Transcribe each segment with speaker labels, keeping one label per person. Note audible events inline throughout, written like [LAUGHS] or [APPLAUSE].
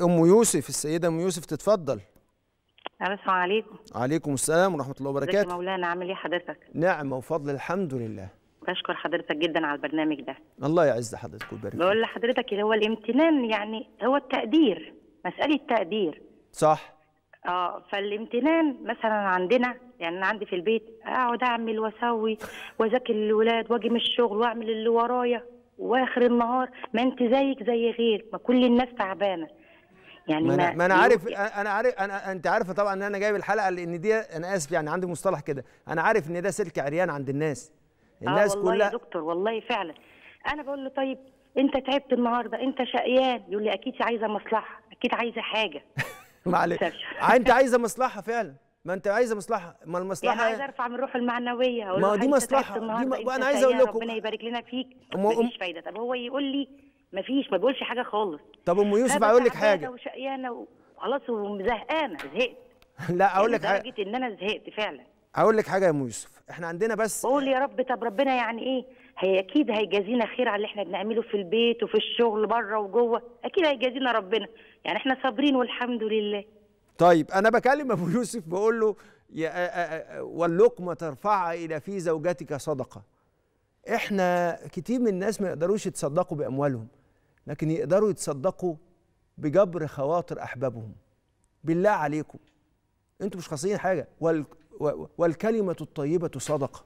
Speaker 1: ام يوسف السيده ام يوسف تتفضل
Speaker 2: السلام عليكم
Speaker 1: عليكم السلام ورحمه الله وبركاته
Speaker 2: مولانا عامل ايه حضرتك
Speaker 1: نعم وفضل الحمد لله
Speaker 2: بشكر حضرتك جدا على البرنامج ده
Speaker 1: الله يعز حضرتك ويبارك بقول
Speaker 2: لحضرتك اللي هو الامتنان يعني هو التقدير مساله تقدير صح اه فالامتنان مثلا عندنا يعني انا عندي في البيت اقعد اعمل واسوي واذاكر الاولاد واجي من الشغل واعمل اللي ورايا واخر النهار ما انت زيك زي غيرك ما كل الناس تعبانه يعني ما, أنا ما انا عارف
Speaker 1: انا عارف انا انت عارفه طبعا ان انا جايب الحلقه لان دي انا اسف يعني عندي مصطلح كده انا عارف ان ده سلك عريان عند الناس آه، الناس كلها آه والله كلها يا
Speaker 2: دكتور والله فعلا انا بقول له طيب انت تعبت النهارده انت شقيان يقول لي اكيد عايزه مصلحه اكيد عايزه حاجه
Speaker 1: [LAUGHS] معلش آه، انت عايزه [LAUGHS] مصلحه فعلا ما انت عايزه مصلحه ما المصلحه يعني إيه؟ عايزه
Speaker 2: ارفع من روح المعنويه ما دي مصلحه دي ما... انا عايز اقول لكم ربنا يبارك لنا فيك مفيش فايده طب هو يقول لي مفيش ما بيقولش حاجه خالص طب ام يوسف هقول لك حاجه وشقيانه وخلاص ومزهقانه زهقت [LAUGHS] لا اقول يعني لك حاجه ان انا زهقت فعلا
Speaker 1: اقول لك حاجه يا ام يوسف
Speaker 2: احنا عندنا بس قول يا رب طب ربنا يعني ايه هي اكيد هيجازينا خير على اللي احنا بنعمله في البيت وفي الشغل بره وجوه اكيد هيجازينا ربنا يعني احنا صابرين والحمد لله
Speaker 1: طيب انا بكلم ابو [LAUGHS] يوسف بقول له يا واللقمه ترفعها الى في زوجتك صدقه احنا كتير من الناس ما يقدروش يتصدقوا باموالهم لكن يقدروا يتصدقوا بجبر خواطر احبابهم بالله عليكم انتوا مش خاصين حاجه وال والكلمه الطيبه صدقه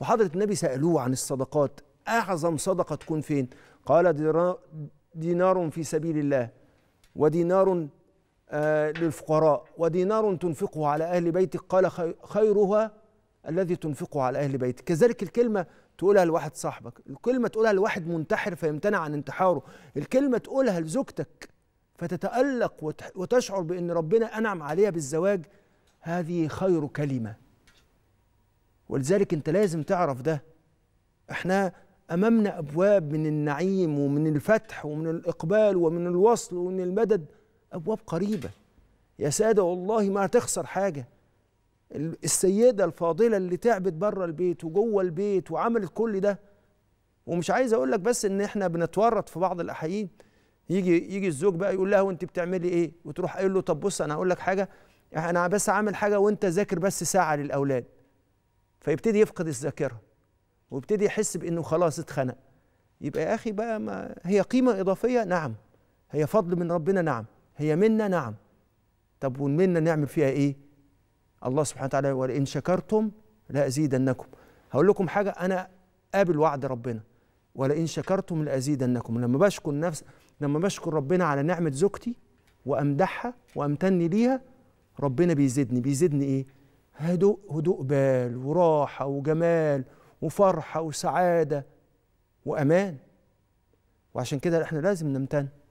Speaker 1: وحضره النبي سالوه عن الصدقات اعظم صدقه تكون فين قال دينار في سبيل الله ودينار آه، للفقراء ودينار تنفقه على اهل بيتك قال خيرها الذي تنفقه على أهل بيتك كذلك الكلمة تقولها لواحد صاحبك الكلمة تقولها لواحد منتحر فيمتنع عن انتحاره الكلمة تقولها لزوجتك فتتألق وتشعر بأن ربنا أنعم عليها بالزواج هذه خير كلمة ولذلك أنت لازم تعرف ده احنا أمامنا أبواب من النعيم ومن الفتح ومن الإقبال ومن الوصل ومن المدد أبواب قريبة يا سادة والله ما هتخسر حاجة السيده الفاضله اللي تعبت بره البيت وجوه البيت وعملت كل ده ومش عايز اقول لك بس ان احنا بنتورط في بعض الاحايين يجي يجي الزوج بقى يقول لها وانت بتعملي ايه وتروح قايل له طب بص انا هقول لك حاجه انا بس عامل حاجه وانت ذاكر بس ساعه للاولاد فيبتدي يفقد الذاكره ويبتدي يحس بانه خلاص اتخنق يبقى يا اخي بقى ما هي قيمه اضافيه نعم هي فضل من ربنا نعم هي منا نعم طب والمنه نعمل فيها ايه الله سبحانه وتعالى ولئن شكرتم لأزيدنكم هقول لكم حاجة أنا قابل وعد ربنا ولئن شكرتم لأزيدنكم لما بشكر نفس لما بشكر ربنا على نعمة زوجتي وأمدحها وأمتن ليها ربنا بيزيدني بيزيدني إيه؟ هدوء هدوء بال وراحة وجمال وفرحة وسعادة وأمان وعشان كده احنا لازم نمتن